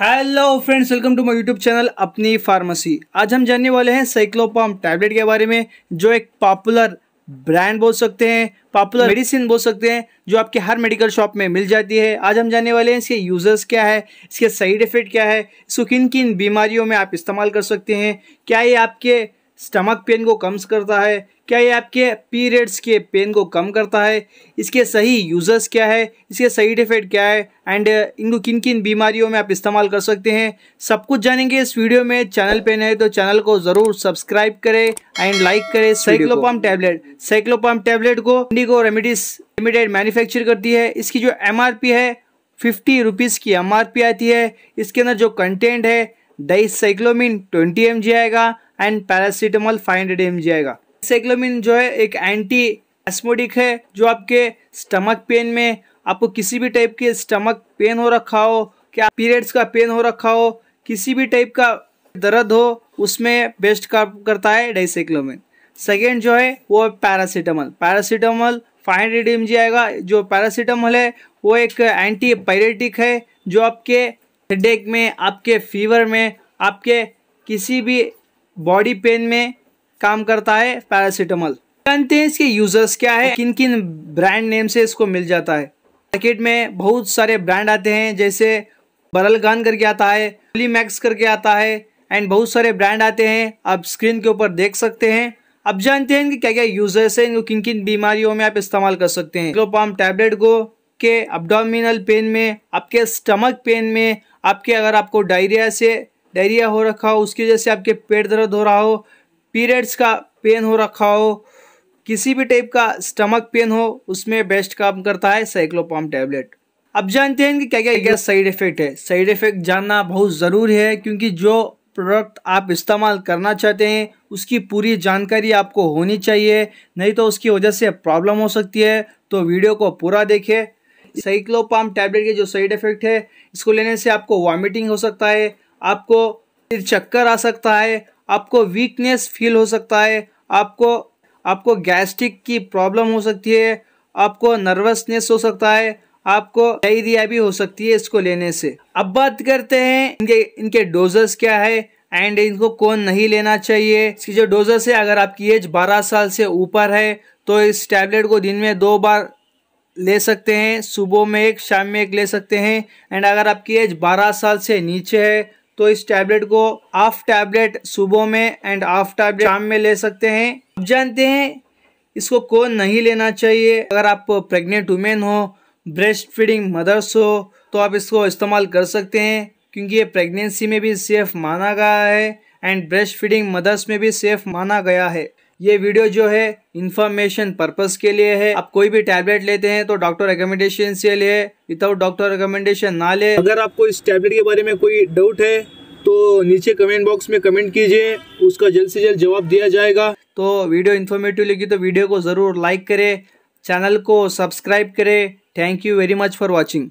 hello friends welcome to my YouTube channel अपनी pharmacy आज हम जानने वाले हैं साइक्लोपाम टैबलेट के बारे में जो एक पॉपुलर ब्रांड बोल सकते हैं पॉपुलर मेडिसिन बोल सकते हैं जो आपके हर मेडिकल शॉप में मिल जाती है आज हम जानने वाले हैं इसके यूज़र्स क्या है इसके साइड इफ़ेक्ट क्या है इसको किन किन बीमारियों में आप इस्तेमाल कर सकते हैं क्या ये आपके स्टमक पेन को कम करता है क्या ये आपके पीरियड्स के पेन को कम करता है इसके सही यूज़र्स क्या है इसके सही इफेक्ट क्या है एंड uh, इनको किन किन बीमारियों में आप इस्तेमाल कर सकते हैं सब कुछ जानेंगे इस वीडियो में चैनल पे नए तो चैनल को ज़रूर सब्सक्राइब करें एंड लाइक करें साइक्लोपाम टैबलेट साइक्लोपाम टैबलेट को इंडिगो रेमिडीज लिमिटेड मैन्युफैक्चर करती है इसकी जो एम है फिफ्टी रुपीज़ की एम आती है इसके अंदर जो कंटेंट है डाइसाइक्लोमिन ट्वेंटी एम आएगा and paracetamol five hundred M आएगा साइक्लोमिन जो है एक एंटी एस्मोडिक है जो आपके स्टमक पेन में आपको किसी भी टाइप के स्टमक पेन हो रखा हो क्या पीरियड्स का पेन हो रखा हो किसी भी टाइप का दर्द हो उसमें बेस्ट काम करता है डाइसाइक्लोमिन सेकेंड जो है वो है paracetamol paracetamol five hundred M आएगा जो पैरासीटामल है वो एक एंटी पायरेटिक है जो आपके हेडेक में आपके फीवर में आपके किसी भी बॉडी पेन में काम करता है पैरासीटामॉल जानते हैं इसके यूजर्स क्या है किन किन ब्रांड नेम से इसको मिल जाता है मार्केट में बहुत सारे ब्रांड आते हैं जैसे बरल गान करके आता है मैक्स करके आता है एंड बहुत सारे ब्रांड आते हैं आप स्क्रीन के ऊपर देख सकते हैं अब जानते हैं कि क्या क्या यूजर्स हैं इनको किन किन बीमारियों में आप इस्तेमाल कर सकते हैं क्लोपाम टैबलेट को के अब्डोमिनल पेन में आपके स्टमक पेन में आपके अगर आपको डायरिया से डायरिया हो रखा हो उसकी वजह से आपके पेट दर्द हो रहा हो पीरियड्स का पेन हो रखा हो किसी भी टाइप का स्टमक पेन हो उसमें बेस्ट काम करता है साइक्लोपाम टैबलेट अब जानते हैं कि क्या क्या क्या साइड इफेक्ट है साइड इफेक्ट जानना बहुत ज़रूरी है क्योंकि जो प्रोडक्ट आप इस्तेमाल करना चाहते हैं उसकी पूरी जानकारी आपको होनी चाहिए नहीं तो उसकी वजह से प्रॉब्लम हो सकती है तो वीडियो को पूरा देखे साइक्लोपाम टैबलेट के जो साइड इफेक्ट है इसको लेने से आपको वॉमिटिंग हो सकता है आपको चक्कर आ सकता है आपको वीकनेस फील हो सकता है आपको आपको गैस्ट्रिक की प्रॉब्लम हो सकती है आपको नर्वसनेस हो सकता है आपको डायरिया भी हो सकती है इसको लेने से अब बात करते हैं इनके इनके डोजेस क्या है एंड इनको कौन नहीं लेना चाहिए इसकी जो डोजेस है अगर आपकी एज 12 साल से ऊपर है तो इस टैबलेट को दिन में दो बार ले सकते हैं सुबह में एक शाम में एक ले सकते हैं एंड अगर आपकी एज 12 साल से नीचे है तो इस टैबलेट को हाफ टैबलेट सुबह में एंड हाफ टैबलेट शाम में ले सकते हैं आप जानते हैं इसको कौन नहीं लेना चाहिए अगर आप प्रेग्नेंट वुमेन हो ब्रेस्ट फीडिंग मदर्स हो तो आप इसको इस्तेमाल कर सकते हैं क्योंकि ये प्रेगनेंसी में भी सेफ माना गया है एंड ब्रेस्ट फीडिंग मदर्स में भी सेफ माना गया है ये वीडियो जो है इन्फॉर्मेशन पर्पस के लिए है आप कोई भी टैबलेट लेते हैं तो डॉक्टर रिकमेंडेशन से ले विदाउट डॉक्टर रिकमेंडेशन ना ले अगर आपको इस टैबलेट के बारे में कोई डाउट है तो नीचे कमेंट बॉक्स में कमेंट कीजिए उसका जल्द से जल्द जवाब दिया जाएगा तो वीडियो इन्फॉर्मेटिव लगी तो वीडियो को ज़रूर लाइक करे चैनल को सब्सक्राइब करे thank you very much for watching